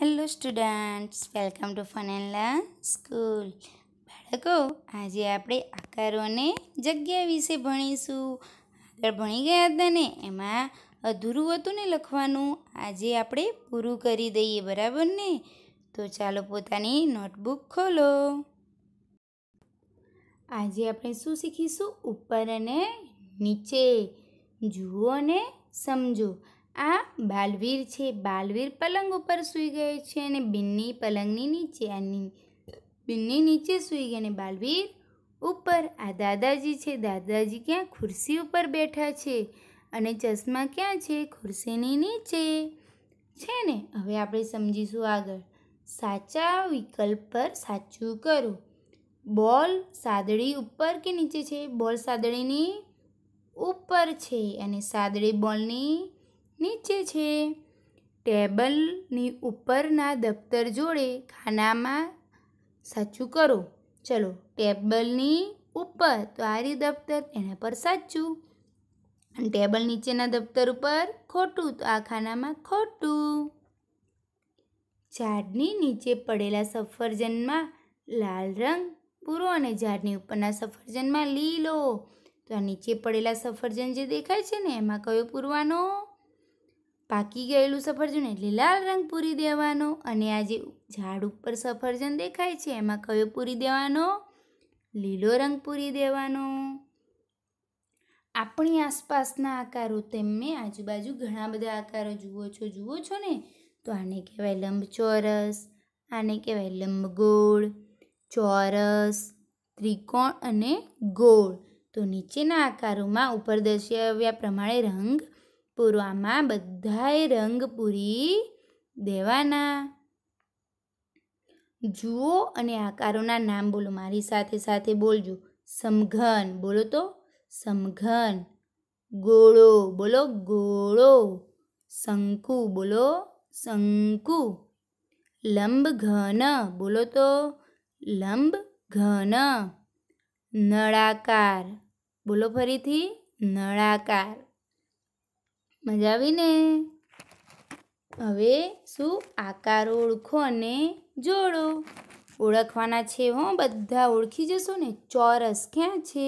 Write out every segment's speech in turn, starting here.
hello students welcome to Fanela school બાળકો આજે આપણે આકારો અને જગ્યા વિશે ભણીશું આગળ ભણી ગયા હતા ને એમાં અધૂરું હતું ને લખવાનું આજે આપણે પૂરું કરી દઈએ બરાબર ને તો ચાલો પોતાની નોટબુક ખોલો આજે આપણે શું શીખીશું ઉપર અને નીચે જુઓ અને સમજો આ બાલવીર છે બાલવીર પલંગ ઉપર સૂઈ ગયો છે અને બિન્ની પલંગની નીચે આની બિન્ની નીચે સૂઈ ગઈ અને બાલવીર ઉપર આ દાદાજી છે દાદાજી ક્યાં ખુરશી ઉપર બેઠા છે અને ચશ્મા ક્યાં છે ખુરશીની નીચે છે ને હવે આપણે સમજીશું આગળ સાચા વિકલ્પ પર સાચું કરો બોલ સાદડી ઉપર કે નીચે છે બોલ સાદડીની ઉપર છે અને સાદડી બોલની નીચે છે ટેબલની ઉપરના દફતર જોડે ખાનામાં સાચું કરો ચલો ટેબલની ઉપર તો આરી દફતર એના પર સાચું અને ટેબલ નીચેના દફતર ઉપર ખોટું તો આ ખાનામાં ખોટું ઝાડની નીચે પડેલા સફરજનમાં લાલ રંગ પૂરો અને ઝાડની ઉપરના સફરજનમાં લીલો તો આ નીચે પડેલા સફરજન જે દેખાય છે ને એમાં કયો પૂરવાનો પાકી ગયેલું સફરજન એટલે લાલ રંગ પૂરી દેવાનો અને આ જે ઝાડ ઉપર સફરજન દેખાય છે એમાં કયો પૂરી દેવાનો લીલો રંગ પૂરી દેવાનો આપણી આસપાસના આકારો તેમને આજુબાજુ ઘણા બધા આકારો જુઓ છો જુઓ છો ને તો આને કહેવાય લંબચોરસ આને કહેવાય લંબગોળ ચોરસ ત્રિકોણ અને ગોળ તો નીચેના આકારોમાં ઉપર દર્શાવ્યા પ્રમાણે રંગ પૂરવામાં બધાએ રંગ પૂરી દેવાના જુઓ અને આકારોના નામ બોલો મારી સાથે સાથે બોલજો સમઘન બોલો તો સમઘન ગોળો બોલો ગોળો શંકુ બોલો શંકુ લંબઘન બોલો તો લંબઘન નળાકાર બોલો ફરીથી નળાકાર મજા આવીને હવે શું આકાર ઓળખો અને જોડો ઓળખવાના છે હો બધા ઓળખી જશો ને ચોરસ ક્યાં છે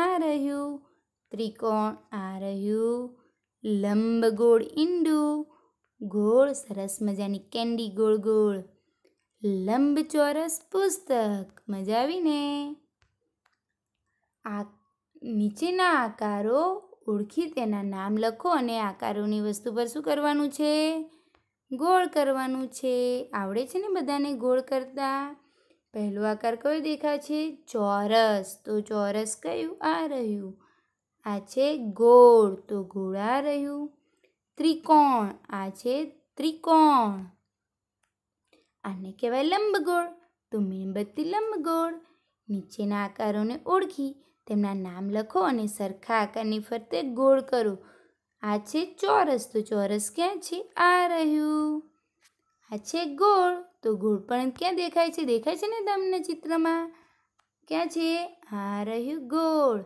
આ રહ્યું ત્રિકોણ આ રહ્યું લંબ ગોળ ઈંડુ ગોળ સરસ મજાની કેન્ડી ગોળ ગોળ લંબચોરસ પુસ્તક મજા આવીને આ નીચેના આકારો ઓળખી તેના નામ લખો અને આકારોની વસ્તુ પર શું કરવાનું છે ગોળ કરવાનું છે આવડે છે ને બધાને ગોળ કરતા પહેલો આકાર કયો દેખાય છે ચોરસ તો ચોરસ કયું આ રહ્યું આ છે ગોળ તો ગોળ આ રહ્યું ત્રિકોણ આ છે ત્રિકોણ આને કહેવાય લંબગોળ તો મીણબત્તી લંબગોળ નીચેના આકારોને ઓળખી તેમના નામ લખો અને સરખા આકારની ફરતે ગોળ કરો આ છે ચોરસ તો ચોરસ ક્યાં છે આ રહ્યું આ છે ગોળ તો ગોળ પણ ક્યાં દેખાય છે દેખાય છે ને તમને ચિત્રમાં ક્યાં છે આ રહ્યું ગોળ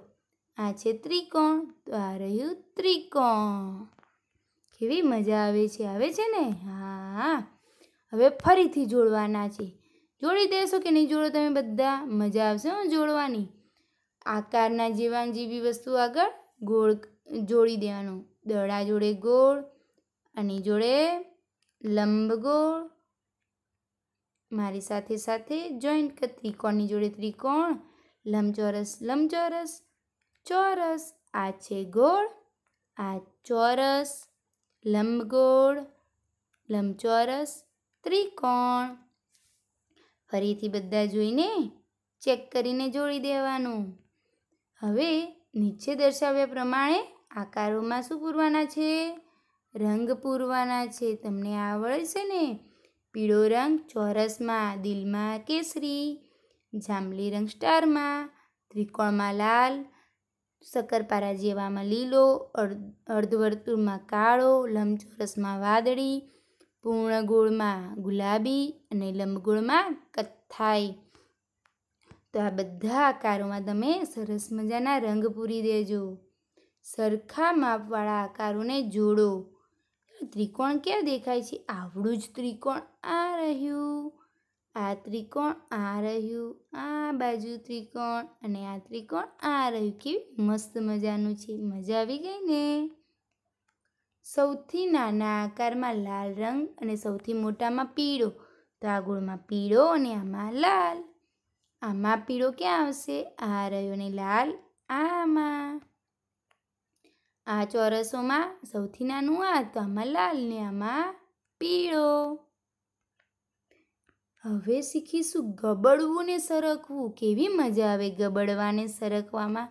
આ છે ત્રિકોણ તો આ રહ્યું ત્રિકોણ કેવી મજા આવે છે આવે છે ને હા હવે ફરીથી જોડવાના છે જોડી દેશો કે નહીં જોડો તમે બધા મજા આવશે જોડવાની આકારના જેવા જેવી વસ્તુ આગળ ગોળ જોડી દેવાનું દડા જોડે ગોળ અને જોડે લંબગોળ મારી સાથે સાથે જોઈન્ટ ત્રિકોણની જોડે ત્રિકોણ લંબચોરસ લંબચોરસ ચોરસ આ છે ગોળ આ ચોરસ લંબગોળ લંબચોરસ ત્રિકોણ ફરીથી બધા જોઈને ચેક કરીને જોડી દેવાનું હવે નીચે દર્શાવ્યા પ્રમાણે આકારોમાં શું પૂરવાના છે રંગ પૂરવાના છે તમને આવડશે ને પીળો રંગ ચોરસમાં દિલમાં કેસરી જાંબલી રંગ સ્ટારમાં ત્રિકોણમાં લાલ શક્કરપારા જેવામાં લીલો અર્ધવર્તુળમાં કાળો લંબચોરસમાં વાદળી પૂર્ણગોળમાં ગુલાબી અને લંબગોળમાં કથ્થાઈ તો આ બધા આકારોમાં તમે સરસ મજાના રંગ પૂરી દેજો સરખા માપવાળા આકારોને જોડો ત્રિકોણ ક્યાં દેખાય છે આવડું જ ત્રિકોણ આ રહ્યું આ ત્રિકોણ આ રહ્યું આ બાજુ ત્રિકોણ અને આ ત્રિકોણ આ રહ્યું કેવી મસ્ત મજાનું છે મજા આવી ગઈ ને સૌથી નાના આકારમાં લાલ રંગ અને સૌથી મોટામાં પીળો તો આ ગોળમાં પીળો અને આમાં લાલ આમાં પીળો ક્યાં આવશે આ રહ્યો ને લાલ આમાં આ ચોરસોમાં સૌથી નાનું આ તો આમાં લાલ ને આમાં પીળો હવે શીખીશું ગબડવું ને સરખવું કેવી મજા આવે ગબડવાને સરકવામાં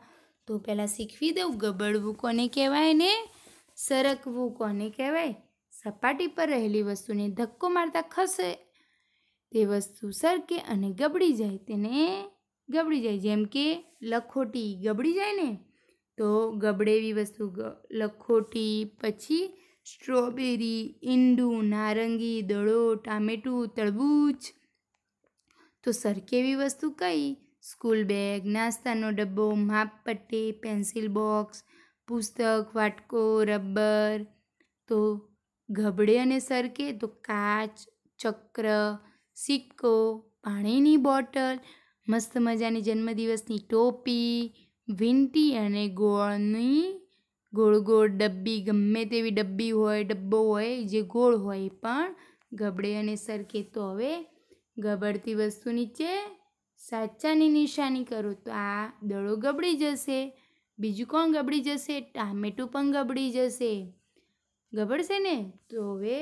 તો પહેલાં શીખવી દઉં ગબડવું કોને કહેવાય ને સરકવું કોને કહેવાય સપાટી પર રહેલી વસ્તુને ધક્કો મારતા ખસે તે વસ્તુ સરકે અને ગબડી જાય તેને ગબડી જાય જેમ કે લખોટી ગબડી જાય ને તો એવી વસ્તુ લખોટી પછી સ્ટ્રોબેરી ઈંડું નારંગી દડો ટામેટું તળબૂચ તો સરકે એવી વસ્તુ કઈ સ્કૂલ બેગ નાસ્તાનો ડબ્બો માપ પટ્ટી પેન્સિલ બોક્સ પુસ્તક વાટકો રબર તો ગબડે અને સરકે તો કાચ ચક્ર સિક્કો પાણીની બોટલ મસ્ત મજાની જન્મદિવસની ટોપી વીંટી અને ગોળની ગોળ ગોળ ડબ્બી ગમે તેવી ડબ્બી હોય ડબ્બો હોય જે ગોળ હોય પણ ગબડે અને સરખે તો હવે ગબડતી વસ્તુ નીચે સાચાની નિશાની કરો તો આ દડો ગબડી જશે બીજું કોણ ગબડી જશે ટામેટું પણ ગબડી જશે ગબડશે ને તો હવે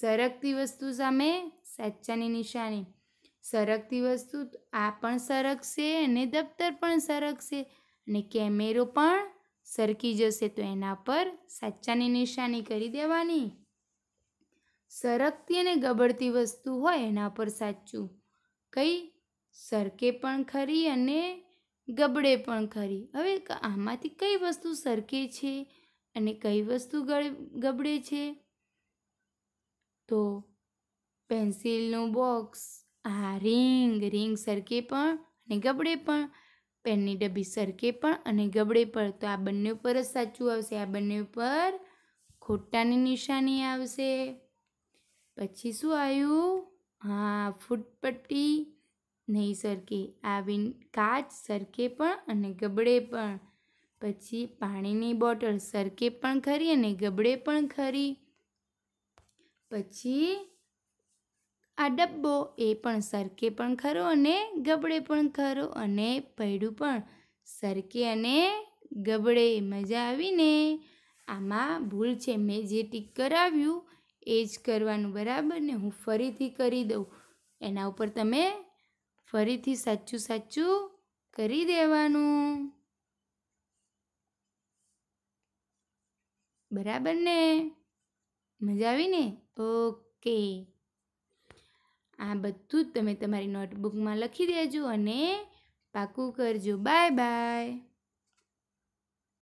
સરકતી વસ્તુ સામે સાચાની નિશાની સરકતી વસ્તુ આ પણ સરકશે અને દફતર પણ સરકશે અને કેમેરો પણ સરકી જશે તો એના પર સાચાની નિશાની કરી દેવાની સરકતી અને ગબડતી વસ્તુ હોય એના પર સાચું કઈ સરકે પણ ખરી અને ગબડે પણ ખરી હવે આમાંથી કઈ વસ્તુ સરકે છે અને કઈ વસ્તુ ગબડે છે તો પેન્સિલનું બોક્સ આ રિંગ રિંગ સરકે પણ અને ગબડે પણ પેનની ડબ્બી સરકે પણ અને ગબડે પણ તો આ બંને ઉપર જ સાચું આવશે આ બંને ઉપર ખોટાની નિશાની આવશે પછી શું આવ્યું હા ફૂટપટ્ટી નહીં સરકે આવી કાચ સરકે પણ અને ગબડે પણ પછી પાણીની બોટલ સરકે પણ ખરી અને ગબડે પણ ખરી પછી આ ડબ્બો એ પણ સરકે પણ ખરો અને ગબડે પણ ખરો અને પૈડું પણ સરકે અને ગબડે મજા આવીને આમાં ભૂલ છે મેં જે ટીક કરાવ્યું એ જ કરવાનું બરાબર ને હું ફરીથી કરી દઉં એના ઉપર તમે ફરીથી સાચું સાચું કરી દેવાનું બરાબર ને મજા આવીને ને ઓકે આ બધું જ તમે તમારી નોટબુકમાં લખી દેજો અને પાકું કરજો બાય બાય